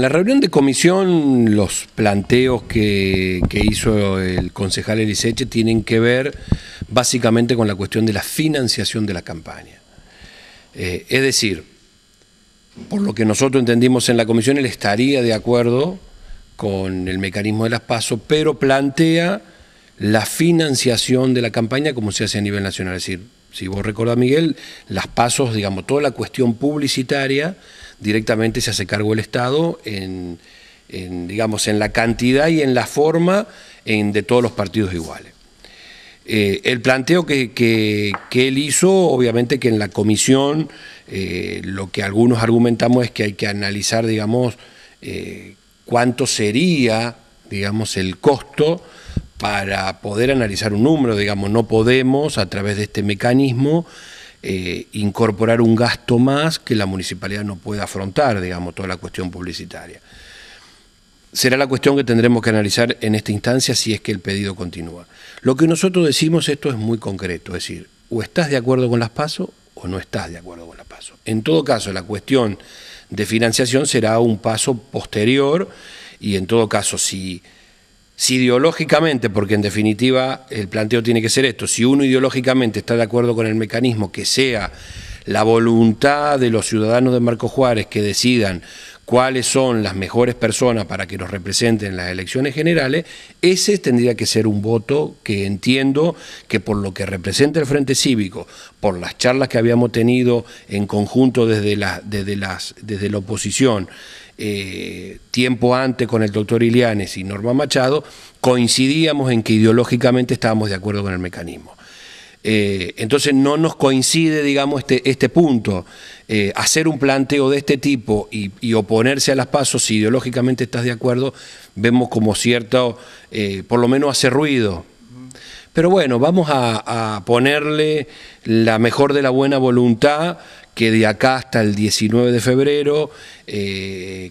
En la reunión de comisión, los planteos que, hizo el concejal Eliseche tienen que ver básicamente con la cuestión de la financiación de la campaña. Eh, es decir, por lo que nosotros entendimos en la comisión, él estaría de acuerdo con el mecanismo de las PASO, pero plantea la financiación de la campaña como se hace a nivel nacional. Es decir, si vos recordás, Miguel, las PASOs, digamos, toda la cuestión publicitaria directamente se hace cargo el Estado en, digamos, en la cantidad y en la forma de todos los partidos iguales. Eh, el planteo que, él hizo, obviamente que en la comisión eh, lo que algunos argumentamos es que hay que analizar, digamos, eh, cuánto sería, digamos, el costo para poder analizar un número, digamos, no podemos a través de este mecanismo eh, incorporar un gasto más que la municipalidad no puede afrontar, digamos, toda la cuestión publicitaria. Será la cuestión que tendremos que analizar en esta instancia si es que el pedido continúa. Lo que nosotros decimos esto es muy concreto, es decir, o estás de acuerdo con las PASO o no estás de acuerdo con las PASO. En todo caso, la cuestión de financiación será un paso posterior y en todo caso, si si ideológicamente, porque en definitiva el planteo tiene que ser esto, si uno ideológicamente está de acuerdo con el mecanismo que sea la voluntad de los ciudadanos de Marco Juárez que decidan cuáles son las mejores personas para que nos representen en las elecciones generales, ese tendría que ser un voto que entiendo que por lo que representa el Frente Cívico, por las charlas que habíamos tenido en conjunto desde la, desde las, desde la oposición, eh, tiempo antes con el doctor Ilianes y Norma Machado, coincidíamos en que ideológicamente estábamos de acuerdo con el mecanismo. Eh, entonces no nos coincide, digamos, este, este punto. Eh, hacer un planteo de este tipo y, oponerse a las pasos, si ideológicamente estás de acuerdo, vemos como cierto, eh, por lo menos hace ruido. Pero bueno, vamos a, ponerle la mejor de la buena voluntad que de acá hasta el 19 de febrero,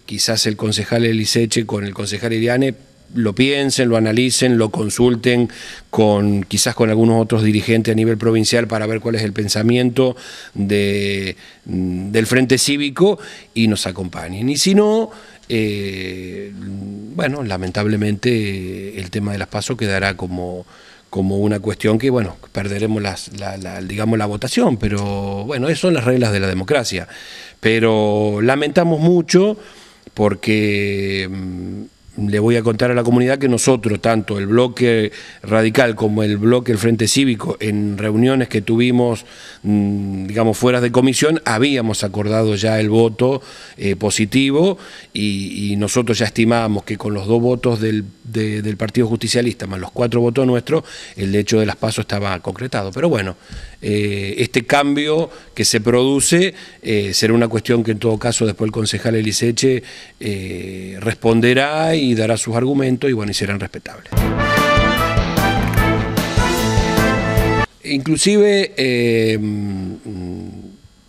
quizás el concejal Eliseche con el concejal Iriane lo piensen, lo analicen, lo consulten con quizás con algunos otros dirigentes a nivel provincial para ver cuál es el pensamiento de, mm, del Frente Cívico y nos acompañen. Y si no, eh, bueno, lamentablemente eh, el tema de las pasos quedará como como una cuestión que, bueno, perderemos digamos, la votación, pero bueno, esas son las reglas de la democracia. Pero lamentamos mucho porque mm, le voy a contar a la comunidad que nosotros, tanto el bloque radical como el bloque el Frente Cívico, en reuniones que tuvimos, mm, digamos, fuera de comisión, habíamos acordado ya el voto eh, positivo y, nosotros ya estimábamos que con los dos votos del, Partido Justicialista más los cuatro votos nuestros, el hecho de las pasos estaba concretado. Pero bueno, eh, este cambio que se produce eh, será una cuestión que en todo caso después el concejal Eliseche responderá y dará sus argumentos y bueno, y serán respetables. Inclusive eh,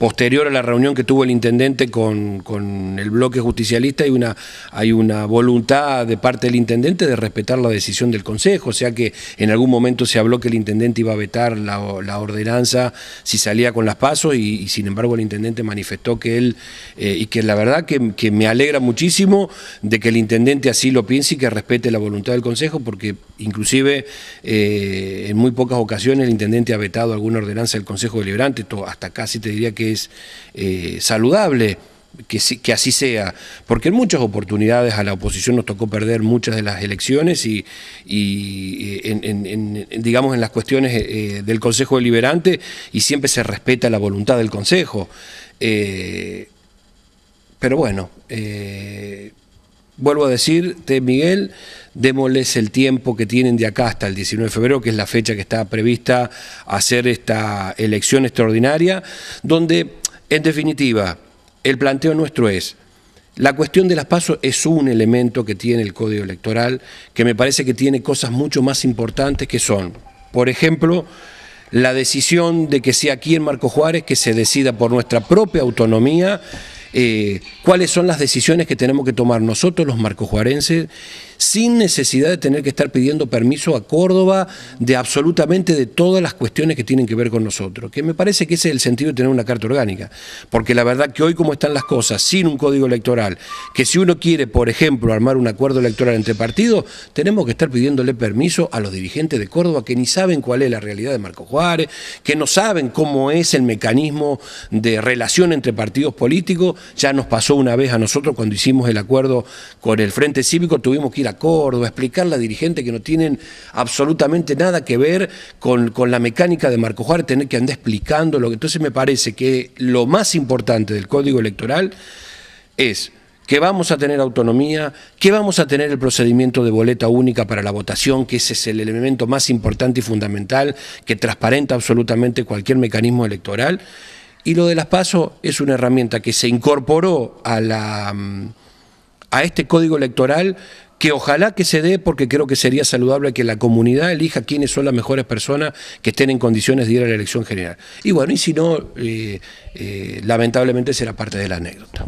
posterior a la reunión que tuvo el intendente con, el bloque justicialista hay una, hay una voluntad de parte del intendente de respetar la decisión del Consejo, o sea que en algún momento se habló que el intendente iba a vetar la, ordenanza si salía con las pasos y, sin embargo el intendente manifestó que él, eh, y que la verdad que, que me alegra muchísimo de que el intendente así lo piense y que respete la voluntad del Consejo porque Inclusive, eh, en muy pocas ocasiones el intendente ha vetado alguna ordenanza del Consejo Deliberante, hasta casi te diría que es eh, saludable que, así sea, porque en muchas oportunidades a la oposición nos tocó perder muchas de las elecciones y, eh, digamos, en las cuestiones del Consejo Deliberante y siempre se respeta la voluntad del Consejo. pero bueno vuelvo a decirte, Miguel, démosles el tiempo que tienen de acá hasta el 19 de febrero, que es la fecha que está prevista hacer esta elección extraordinaria, donde, en definitiva, el planteo nuestro es, la cuestión de las pasos es un elemento que tiene el código electoral, que me parece que tiene cosas mucho más importantes que son, por ejemplo, la decisión de que sea aquí en Marco Juárez que se decida por nuestra propia autonomía eh, cuáles son las decisiones que tenemos que tomar nosotros los marcojuarenses sin necesidad de tener que estar pidiendo permiso a Córdoba de absolutamente de todas las cuestiones que tienen que ver con nosotros, que me parece que ese es el sentido de tener una carta orgánica, porque la verdad que hoy como están las cosas, sin un código electoral, que si uno quiere, por ejemplo, armar un acuerdo electoral entre partidos, tenemos que estar pidiéndole permiso a los dirigentes de Córdoba que ni saben cuál es la realidad de Marco Juárez, que no saben cómo es el mecanismo de relación entre partidos políticos ya nos pasó una vez a nosotros cuando hicimos el acuerdo con el Frente Cívico, tuvimos que ir a Córdoba, a explicarle a dirigentes que no tienen absolutamente nada que ver con, con la mecánica de Marco Juárez, tener que andar explicando lo que. Entonces me parece que lo más importante del código electoral es que vamos a tener autonomía, que vamos a tener el procedimiento de boleta única para la votación, que ese es el elemento más importante y fundamental que transparenta absolutamente cualquier mecanismo electoral y lo de las pasos es una herramienta que se incorporó mm, a, este código electoral que ojalá que se dé porque creo que sería saludable que la comunidad elija quiénes son las mejores personas que estén en condiciones de ir a la elección general. Y bueno, y si no, eh, eh, lamentablemente será parte de la anécdota.